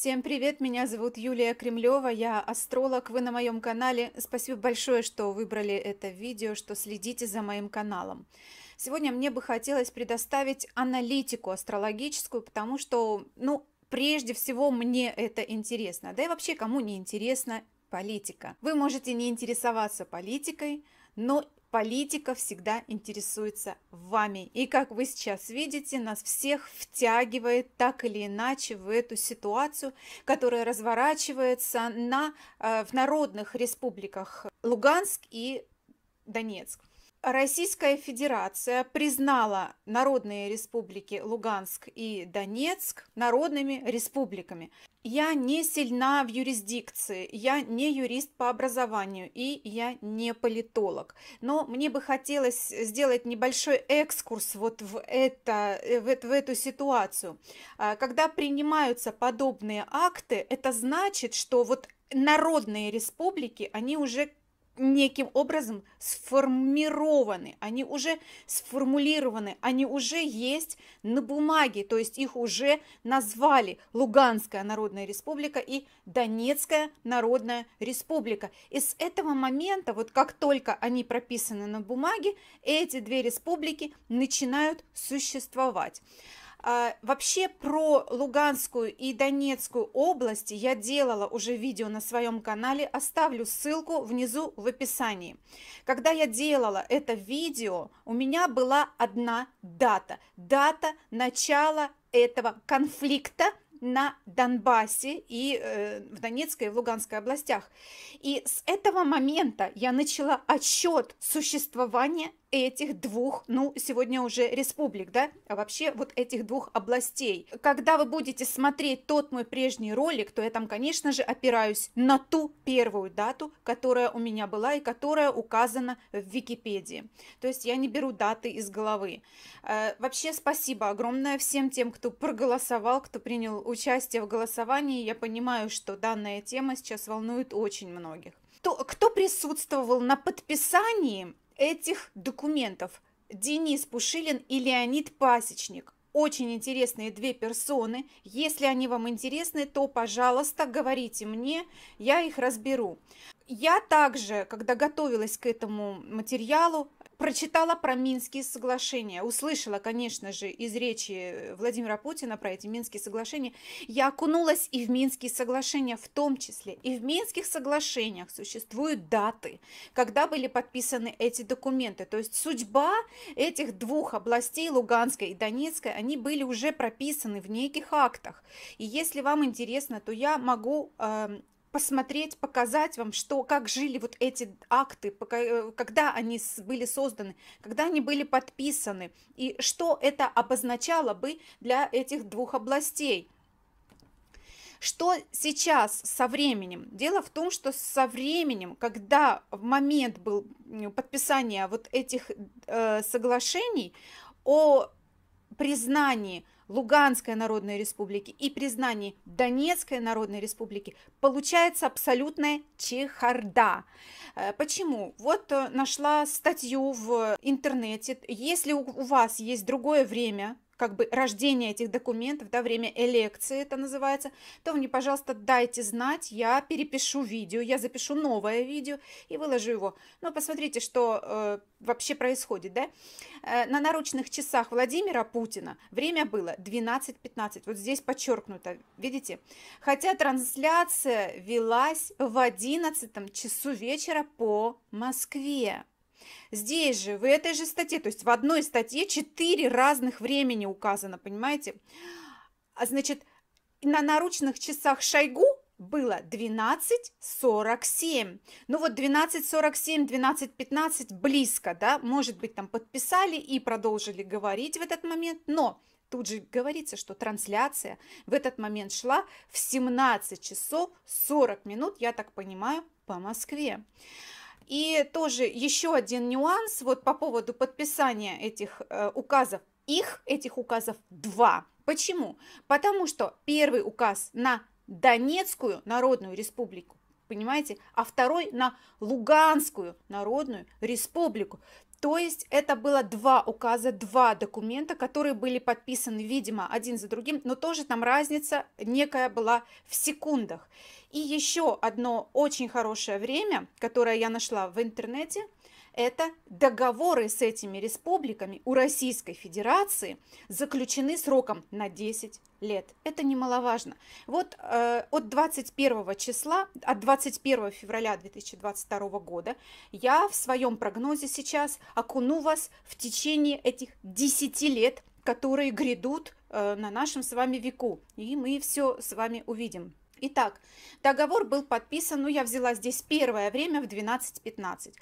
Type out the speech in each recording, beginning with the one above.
Всем привет, меня зовут Юлия Кремлева, я астролог, вы на моем канале. Спасибо большое, что выбрали это видео, что следите за моим каналом. Сегодня мне бы хотелось предоставить аналитику астрологическую, потому что, ну, прежде всего мне это интересно. Да и вообще, кому не интересна политика? Вы можете не интересоваться политикой, но Политика всегда интересуется вами. И как вы сейчас видите, нас всех втягивает так или иначе в эту ситуацию, которая разворачивается на, э, в народных республиках Луганск и Донецк. Российская Федерация признала народные республики Луганск и Донецк народными республиками. Я не сильна в юрисдикции, я не юрист по образованию и я не политолог. Но мне бы хотелось сделать небольшой экскурс вот в, это, э, в, в эту ситуацию. А, когда принимаются подобные акты, это значит, что вот народные республики, они уже неким образом сформированы, они уже сформулированы, они уже есть на бумаге, то есть их уже назвали Луганская Народная Республика и Донецкая Народная Республика. И с этого момента, вот как только они прописаны на бумаге, эти две республики начинают существовать. А, вообще про Луганскую и Донецкую области я делала уже видео на своем канале, оставлю ссылку внизу в описании. Когда я делала это видео, у меня была одна дата. Дата начала этого конфликта на Донбассе и э, в Донецкой и в Луганской областях. И с этого момента я начала отсчет существования этих двух, ну, сегодня уже республик, да, а вообще вот этих двух областей. Когда вы будете смотреть тот мой прежний ролик, то я там, конечно же, опираюсь на ту первую дату, которая у меня была и которая указана в Википедии. То есть я не беру даты из головы. Э, вообще спасибо огромное всем тем, кто проголосовал, кто принял участие в голосовании. Я понимаю, что данная тема сейчас волнует очень многих. Кто, кто присутствовал на подписании этих документов Денис Пушилин и Леонид Пасечник. Очень интересные две персоны. Если они вам интересны, то, пожалуйста, говорите мне, я их разберу. Я также, когда готовилась к этому материалу, прочитала про Минские соглашения, услышала, конечно же, из речи Владимира Путина про эти Минские соглашения, я окунулась и в Минские соглашения в том числе. И в Минских соглашениях существуют даты, когда были подписаны эти документы. То есть судьба этих двух областей, Луганской и Донецкой, они были уже прописаны в неких актах. И если вам интересно, то я могу э, посмотреть, показать вам, что, как жили вот эти акты, пока, э, когда они были созданы, когда они были подписаны, и что это обозначало бы для этих двух областей. Что сейчас со временем? Дело в том, что со временем, когда в момент был подписания вот этих э, соглашений о признании – Луганской Народной Республики и признании Донецкой Народной Республики получается абсолютная чехарда. Э, почему? Вот э, нашла статью в интернете. Если у вас есть другое время, как бы рождение этих документов, да, время элекции это называется, то вы мне, пожалуйста, дайте знать, я перепишу видео, я запишу новое видео и выложу его. Но посмотрите, что э, вообще происходит, да. Э, на наручных часах Владимира Путина время было 12.15, вот здесь подчеркнуто, видите? Хотя трансляция велась в 11 часу вечера по Москве. Здесь же, в этой же статье, то есть в одной статье четыре разных времени указано, понимаете? А Значит, на наручных часах Шойгу было 12.47. Ну вот 12.47, 12.15 близко, да, может быть, там подписали и продолжили говорить в этот момент, но тут же говорится, что трансляция в этот момент шла в 17 часов 40 минут, я так понимаю, по Москве. И тоже еще один нюанс вот по поводу подписания этих э, указов. Их, этих указов, два. Почему? Потому что первый указ на Донецкую Народную Республику, понимаете, а второй на Луганскую Народную Республику. То есть это было два указа, два документа, которые были подписаны, видимо, один за другим, но тоже там разница некая была в секундах. И еще одно очень хорошее время, которое я нашла в интернете, это договоры с этими республиками у Российской Федерации заключены сроком на 10 лет. Это немаловажно. Вот э, от 21 числа, от 21 февраля 2022 года я в своем прогнозе сейчас окуну вас в течение этих 10 лет, которые грядут э, на нашем с вами веку. И мы все с вами увидим. Итак, договор был подписан, ну я взяла здесь первое время в 12-15.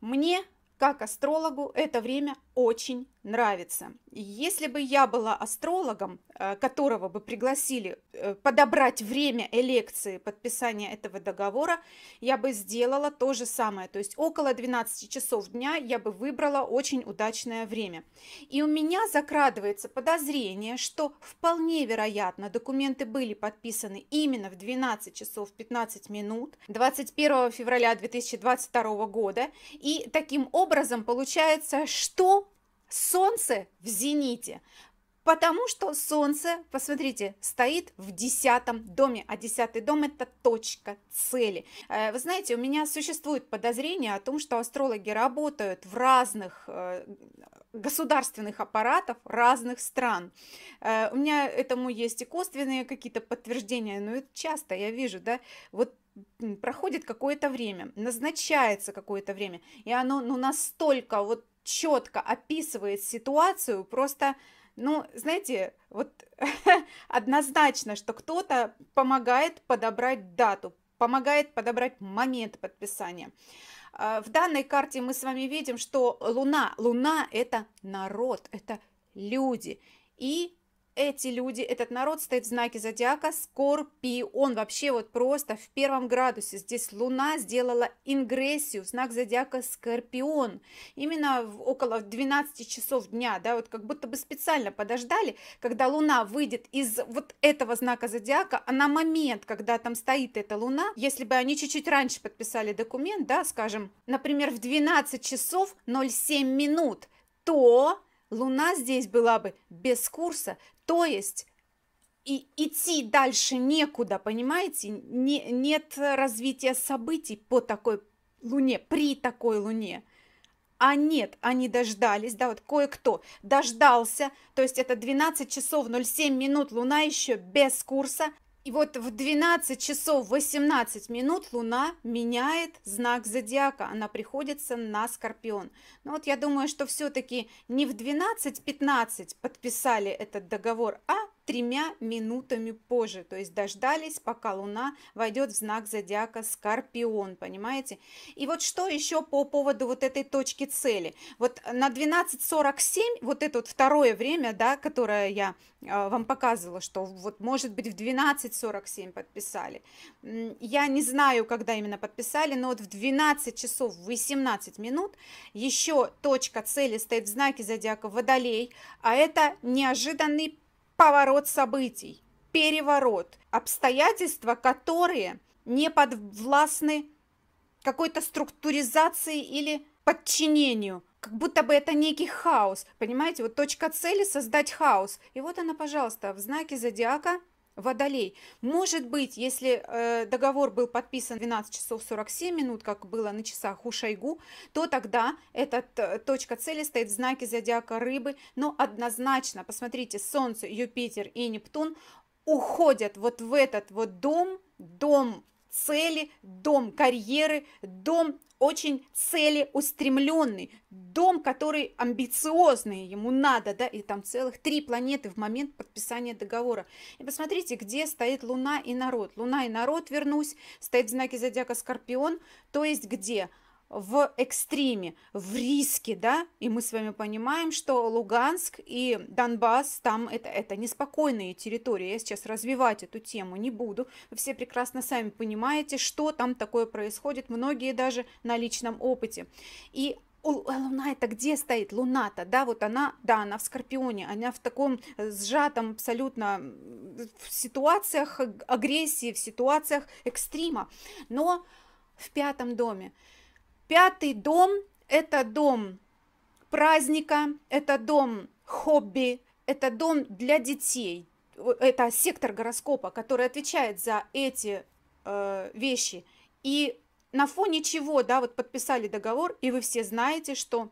Мне, как астрологу, это время очень нравится. Если бы я была астрологом, э, которого бы пригласили э, подобрать время элекции подписания этого договора, я бы сделала то же самое. То есть около 12 часов дня я бы выбрала очень удачное время. И у меня закрадывается подозрение, что вполне вероятно документы были подписаны именно в 12 часов 15 минут 21 февраля 2022 года. И таким образом получается, что Солнце в зените. Потому что Солнце, посмотрите, стоит в десятом доме, а десятый дом – это точка цели. Э, вы знаете, у меня существует подозрение о том, что астрологи работают в разных э, государственных аппаратов разных стран. Э, у меня этому есть и косвенные какие-то подтверждения, но это часто я вижу, да, вот проходит какое-то время, назначается какое-то время, и оно ну, настолько вот четко описывает ситуацию, просто, ну, знаете, вот однозначно, что кто-то помогает подобрать дату, помогает подобрать момент подписания. А, в данной карте мы с вами видим, что Луна, Луна – это народ, это люди. И эти люди, этот народ стоит в знаке зодиака Скорпион. Вообще вот просто в первом градусе. Здесь Луна сделала ингрессию в знак зодиака Скорпион. Именно в около 12 часов дня, да, вот как будто бы специально подождали, когда Луна выйдет из вот этого знака зодиака, а на момент, когда там стоит эта Луна, если бы они чуть-чуть раньше подписали документ, да, скажем, например, в 12 часов 07 минут, то Луна здесь была бы без курса, то есть и идти дальше некуда, понимаете? Не, нет развития событий по такой луне, при такой луне. А нет, они дождались, да, вот кое-кто дождался, то есть это 12 часов 07 минут, луна еще без курса, и вот в 12 часов 18 минут Луна меняет знак зодиака. Она приходится на Скорпион. Но ну вот я думаю, что все-таки не в 12.15 подписали этот договор, а тремя минутами позже. То есть дождались, пока Луна войдет в знак зодиака Скорпион, понимаете? И вот что еще по поводу вот этой точки цели. Вот на 12.47, вот это вот второе время, да, которое я а, вам показывала, что вот может быть в 12.47 подписали. Я не знаю, когда именно подписали, но вот в 12 часов 18 минут еще точка цели стоит в знаке зодиака Водолей, а это неожиданный поворот событий, переворот, обстоятельства, которые не подвластны какой-то структуризации или подчинению, как будто бы это некий хаос, понимаете, вот точка цели создать хаос, и вот она, пожалуйста, в знаке зодиака – Водолей. Может быть, если э, договор был подписан 12 часов 47 минут, как было на часах у Шойгу, то тогда эта э, точка цели стоит в знаке зодиака рыбы. Но однозначно, посмотрите, Солнце, Юпитер и Нептун уходят вот в этот вот дом, дом цели, дом карьеры, дом очень целеустремленный, дом, который амбициозный, ему надо, да, и там целых три планеты в момент подписания договора. И посмотрите, где стоит Луна и народ. Луна и народ, вернусь, стоит в знаке зодиака Скорпион, то есть где? в экстриме, в риске, да, и мы с вами понимаем, что Луганск и Донбасс, там это, это неспокойные территории, я сейчас развивать эту тему не буду, вы все прекрасно сами понимаете, что там такое происходит, многие даже на личном опыте, и Луна это где стоит? Луна-то, да, вот она, да, она в Скорпионе, она в таком э, сжатом абсолютно в ситуациях агрессии, в ситуациях экстрима, но в пятом доме. Пятый дом – это дом праздника, это дом хобби, это дом для детей. Это сектор гороскопа, который отвечает за эти э, вещи. И на фоне чего, да, вот подписали договор, и вы все знаете, что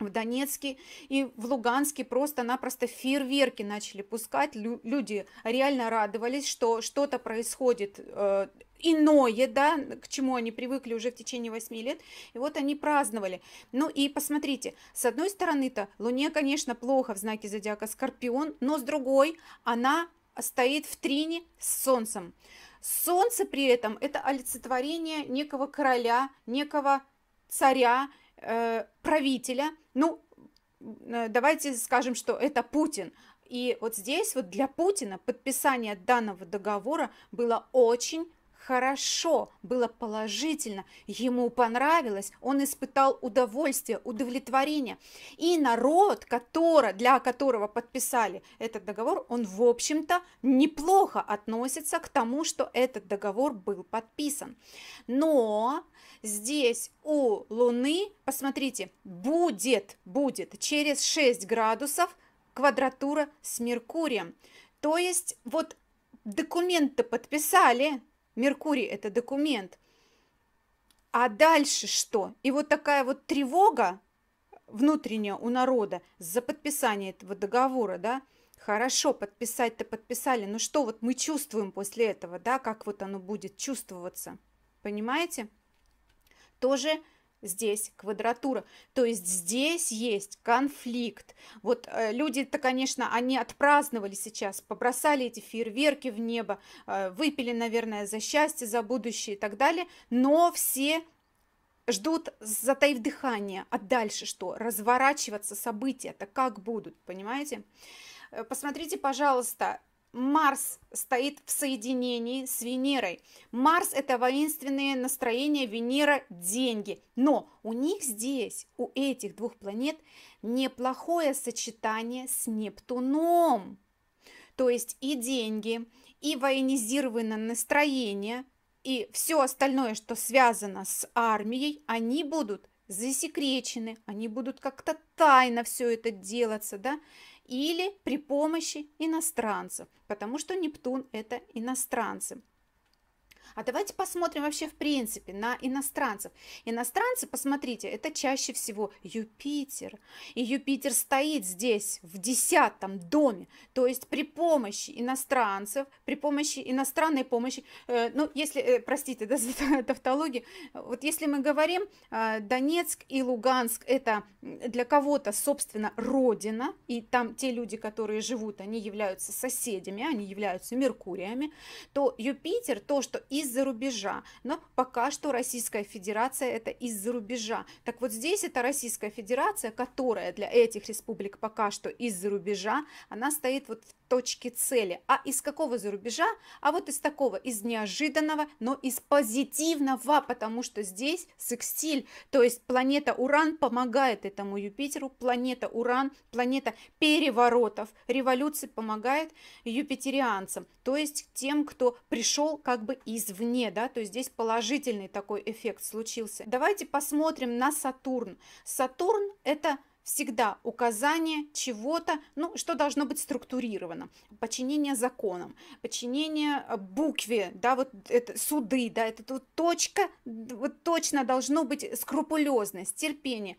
в Донецке и в Луганске просто-напросто фейерверки начали пускать. Лю люди реально радовались, что что-то происходит э, иное, да, к чему они привыкли уже в течение 8 лет. И вот они праздновали. Ну и посмотрите, с одной стороны-то Луне, конечно, плохо в знаке зодиака Скорпион, но с другой она стоит в трине с Солнцем. Солнце при этом это олицетворение некого короля, некого царя, Э, правителя, ну, э, давайте скажем, что это Путин. И вот здесь вот для Путина подписание данного договора было очень хорошо, было положительно, ему понравилось, он испытал удовольствие, удовлетворение. И народ, который, для которого подписали этот договор, он, в общем-то, неплохо относится к тому, что этот договор был подписан. Но здесь у Луны, посмотрите, будет, будет через 6 градусов квадратура с Меркурием. То есть вот документы подписали, Меркурий – это документ. А дальше что? И вот такая вот тревога внутренняя у народа за подписание этого договора, да, хорошо, подписать-то подписали, но что вот мы чувствуем после этого, да, как вот оно будет чувствоваться, понимаете? Тоже здесь квадратура. То есть здесь есть конфликт. Вот э, люди-то, конечно, они отпраздновали сейчас, побросали эти фейерверки в небо, э, выпили, наверное, за счастье, за будущее и так далее, но все ждут, затаив дыхание, а дальше что? Разворачиваться события-то как будут, понимаете? Э, посмотрите, пожалуйста, Марс стоит в соединении с Венерой. Марс – это воинственное настроение, Венера – деньги. Но у них здесь, у этих двух планет, неплохое сочетание с Нептуном. То есть и деньги, и военизированное настроение, и все остальное, что связано с армией, они будут засекречены, они будут как-то тайно все это делаться, да, или при помощи иностранцев, потому что Нептун – это иностранцы. А давайте посмотрим вообще в принципе на иностранцев. Иностранцы, посмотрите, это чаще всего Юпитер. И Юпитер стоит здесь в десятом доме. То есть при помощи иностранцев, при помощи иностранной помощи, э, ну если, э, простите, да, за тавтологию, вот если мы говорим, э, Донецк и Луганск это для кого-то, собственно, родина, и там те люди, которые живут, они являются соседями, они являются Меркуриями, то Юпитер, то, что из из-за рубежа. Но пока что Российская Федерация это из-за рубежа. Так вот здесь это Российская Федерация, которая для этих республик пока что из-за рубежа, она стоит вот в точке цели. А из какого за рубежа? А вот из такого, из неожиданного, но из позитивного, потому что здесь секстиль, то есть планета Уран помогает этому Юпитеру, планета Уран, планета переворотов, революции помогает юпитерианцам, то есть тем, кто пришел как бы из извне, да, то есть здесь положительный такой эффект случился. Давайте посмотрим на Сатурн. Сатурн – это всегда указание чего-то, ну, что должно быть структурировано, подчинение законам, подчинение букве, да, вот это суды, да, это вот точка, вот точно должно быть скрупулезность, терпение.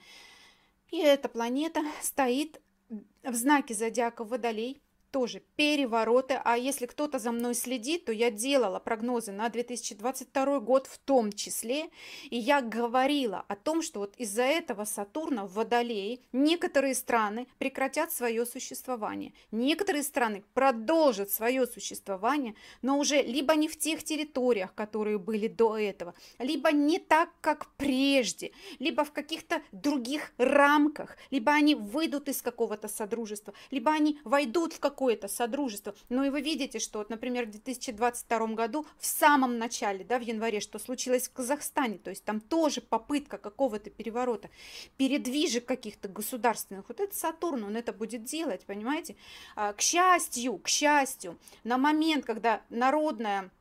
И эта планета стоит в знаке зодиака Водолей – тоже перевороты. А если кто-то за мной следит, то я делала прогнозы на 2022 год в том числе. И я говорила о том, что вот из-за этого Сатурна в Водолее некоторые страны прекратят свое существование. Некоторые страны продолжат свое существование, но уже либо не в тех территориях, которые были до этого, либо не так, как прежде, либо в каких-то других рамках, либо они выйдут из какого-то содружества, либо они войдут в какое какое-то содружество. Но ну, и вы видите, что, вот, например, в 2022 году в самом начале, да, в январе, что случилось в Казахстане, то есть там тоже попытка какого-то переворота, передвижек каких-то государственных. Вот это Сатурн, он это будет делать, понимаете? А, к счастью, к счастью, на момент, когда народная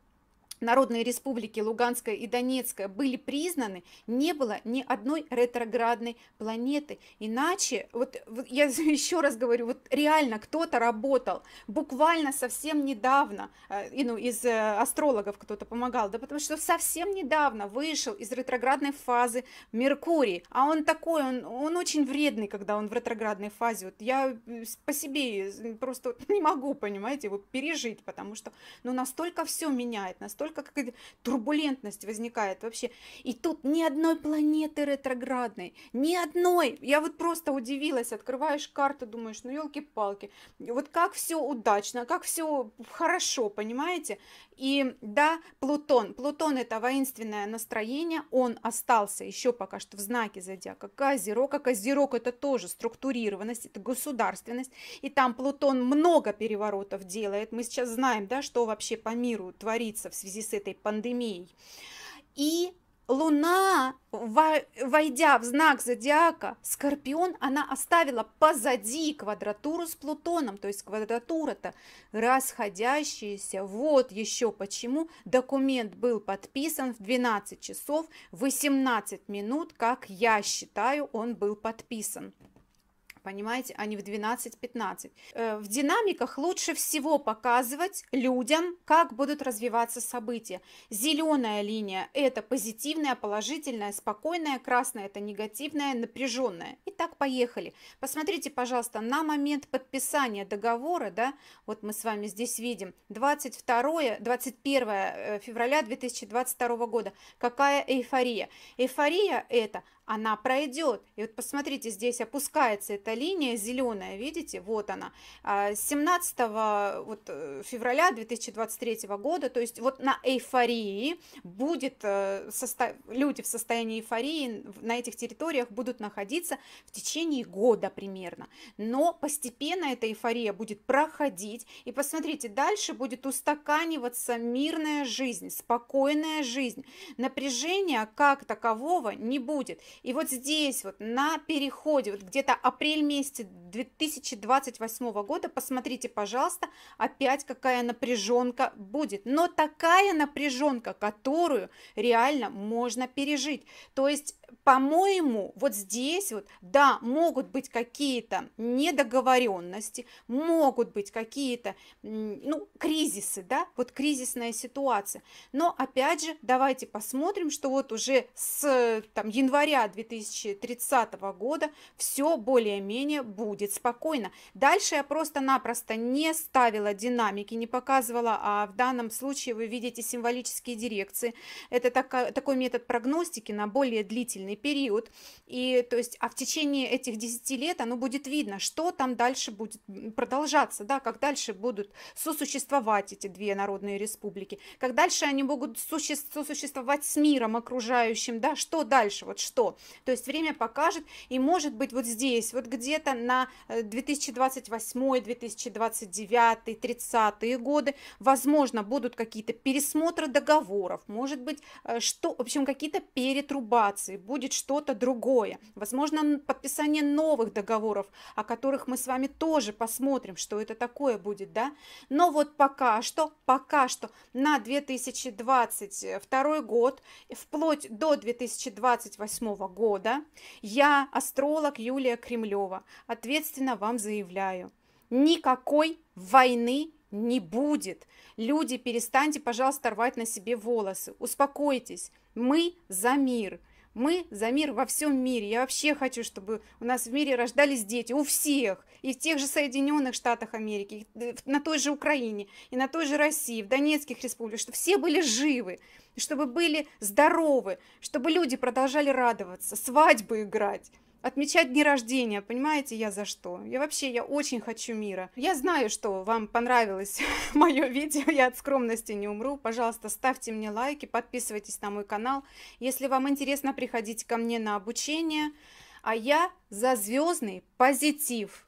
Народные республики Луганская и Донецкая были признаны, не было ни одной ретроградной планеты. Иначе, вот я еще раз говорю, вот реально кто-то работал буквально совсем недавно, э, ну, из э, астрологов кто-то помогал, да потому что совсем недавно вышел из ретроградной фазы Меркурий, а он такой, он, он очень вредный, когда он в ретроградной фазе, вот я э, по себе просто не могу, понимаете, его пережить, потому что, ну, настолько все меняет, настолько столько как турбулентность возникает вообще. И тут ни одной планеты ретроградной, ни одной. Я вот просто удивилась, открываешь карту, думаешь, ну елки-палки, вот как все удачно, как все хорошо, понимаете? И да, Плутон. Плутон это воинственное настроение, он остался еще пока что в знаке зодиака Козерога. Козерог а это тоже структурированность, это государственность. И там Плутон много переворотов делает. Мы сейчас знаем, да, что вообще по миру творится в связи с этой пандемией. И Луна, войдя в знак зодиака Скорпион, она оставила позади квадратуру с Плутоном, то есть квадратура-то расходящаяся. Вот еще почему документ был подписан в 12 часов 18 минут, как я считаю, он был подписан понимаете, а не в 12-15. Э, в динамиках лучше всего показывать людям, как будут развиваться события. Зеленая линия – это позитивная, положительная, спокойная, красная – это негативная, напряженная. Итак, поехали. Посмотрите, пожалуйста, на момент подписания договора, да, вот мы с вами здесь видим, 22, 21 э, февраля 2022 года, какая эйфория? Эйфория – это она пройдет. И вот посмотрите, здесь опускается эта линия зеленая, видите, вот она, 17 а, вот, э, февраля 2023 года, то есть вот на эйфории будет, э, состо... люди в состоянии эйфории на этих территориях будут находиться в течение года примерно, но постепенно эта эйфория будет проходить, и посмотрите, дальше будет устаканиваться мирная жизнь, спокойная жизнь, напряжения как такового не будет. И вот здесь вот на переходе, вот где-то апрель месяц 2028 года, посмотрите, пожалуйста, опять какая напряженка будет. Но такая напряженка, которую реально можно пережить. То есть по-моему, вот здесь вот, да, могут быть какие-то недоговоренности, могут быть какие-то, ну, кризисы, да, вот кризисная ситуация. Но, опять же, давайте посмотрим, что вот уже с там, января 2030 года все более-менее будет спокойно. Дальше я просто-напросто не ставила динамики, не показывала, а в данном случае вы видите символические дирекции. Это такой метод прогностики на более длительный длительный период, и то есть, а в течение этих 10 лет оно будет видно, что там дальше будет продолжаться, да, как дальше будут сосуществовать эти две народные республики, как дальше они могут сосуществовать с миром окружающим, да, что дальше, вот что, то есть время покажет, и может быть вот здесь, вот где-то на 2028, 2029, 30 годы, возможно, будут какие-то пересмотры договоров, может быть, э, что, в общем, какие-то перетрубации будет что-то другое. Возможно, подписание новых договоров, о которых мы с вами тоже посмотрим, что это такое будет, да. Но вот пока что, пока что на 2022 год, вплоть до 2028 года, я, астролог Юлия Кремлева, ответственно вам заявляю, никакой войны не будет. Люди, перестаньте, пожалуйста, рвать на себе волосы. Успокойтесь. Мы за мир. Мы за мир во всем мире. Я вообще хочу, чтобы у нас в мире рождались дети, у всех. И в тех же Соединенных Штатах Америки, на той же Украине, и на той же России, в Донецких республиках, чтобы все были живы, чтобы были здоровы, чтобы люди продолжали радоваться, свадьбы играть отмечать дни рождения, понимаете, я за что? Я вообще, я очень хочу мира. Я знаю, что вам понравилось мое видео, я от скромности не умру. Пожалуйста, ставьте мне лайки, подписывайтесь на мой канал. Если вам интересно, приходите ко мне на обучение. А я за звездный позитив.